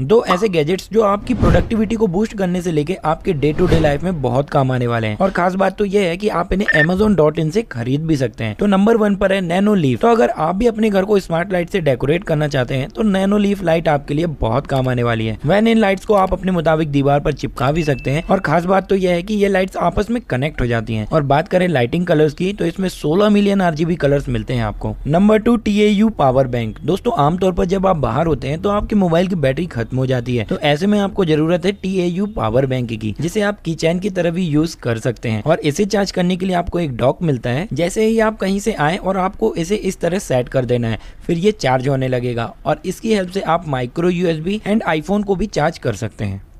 दो ऐसे गैजेट्स जो आपकी प्रोडक्टिविटी को बूस्ट करने से लेके आपके डे टू डे लाइफ में बहुत काम आने वाले हैं और खास बात तो यह है कि आप इन्हें एमेजोन डॉट इन से खरीद भी सकते हैं तो नंबर वन पर है नैनो लीफ तो अगर आप भी अपने घर को स्मार्ट लाइट से डेकोरेट करना चाहते हैं तो नैनो लीफ लाइट आपके लिए बहुत काम आने वाली है वैन इन लाइट्स को आप अपने मुताबिक दीवार पर चिपका भी सकते हैं और खास बात तो यह है की ये लाइट्स आपस में कनेक्ट हो जाती है और बात करें लाइटिंग कलर्स की तो इसमें सोलह मिलियन आरजीबी कलर्स मिलते हैं आपको number two T power bank दोस्तों आमतौर पर जब आप बाहर होते हैं तो आपके मोबाइल की बैटरी खत्म खत्म हो जाती है तो ऐसे में आपको जरूरत है टी पावर बैंक की जिसे आप किचन की तरह भी यूज कर सकते हैं और इसे चार्ज करने के लिए आपको एक डॉक मिलता है जैसे ही आप कहीं से आए और आपको इसे इस तरह सेट कर देना है फिर ये चार्ज होने लगेगा और इसकी हेल्प से आप माइक्रो यूएसबी एंड आईफोन को भी चार्ज कर सकते हैं